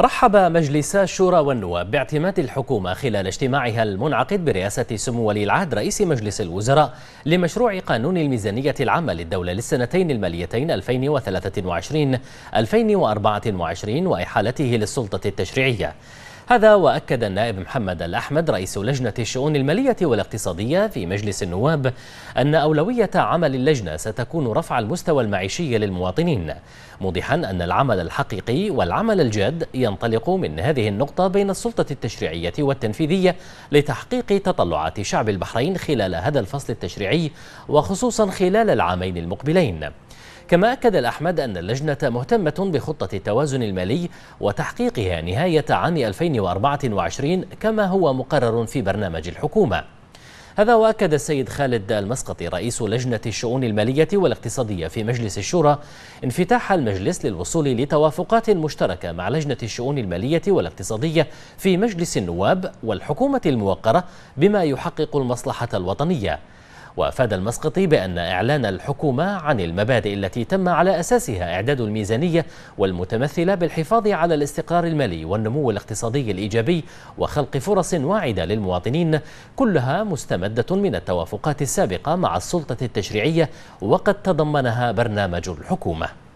رحب مجلس الشورى والنواب باعتماد الحكومة خلال اجتماعها المنعقد برئاسة سمو ولي العهد رئيس مجلس الوزراء لمشروع قانون الميزانية العامة للدولة للسنتين الماليتين 2023 2024 وإحالته للسلطة التشريعية هذا وأكد النائب محمد الأحمد رئيس لجنة الشؤون المالية والاقتصادية في مجلس النواب أن أولوية عمل اللجنة ستكون رفع المستوى المعيشي للمواطنين موضحا أن العمل الحقيقي والعمل الجاد ينطلق من هذه النقطة بين السلطة التشريعية والتنفيذية لتحقيق تطلعات شعب البحرين خلال هذا الفصل التشريعي وخصوصا خلال العامين المقبلين كما أكد الأحمد أن اللجنة مهتمة بخطة التوازن المالي وتحقيقها نهاية عام 2024 كما هو مقرر في برنامج الحكومة هذا وأكد السيد خالد المسقطي رئيس لجنة الشؤون المالية والاقتصادية في مجلس الشورى انفتاح المجلس للوصول لتوافقات مشتركة مع لجنة الشؤون المالية والاقتصادية في مجلس النواب والحكومة الموقرة بما يحقق المصلحة الوطنية وأفاد المسقطي بأن إعلان الحكومة عن المبادئ التي تم على أساسها إعداد الميزانية والمتمثلة بالحفاظ على الاستقرار المالي والنمو الاقتصادي الإيجابي وخلق فرص واعدة للمواطنين كلها مستمدة من التوافقات السابقة مع السلطة التشريعية وقد تضمنها برنامج الحكومة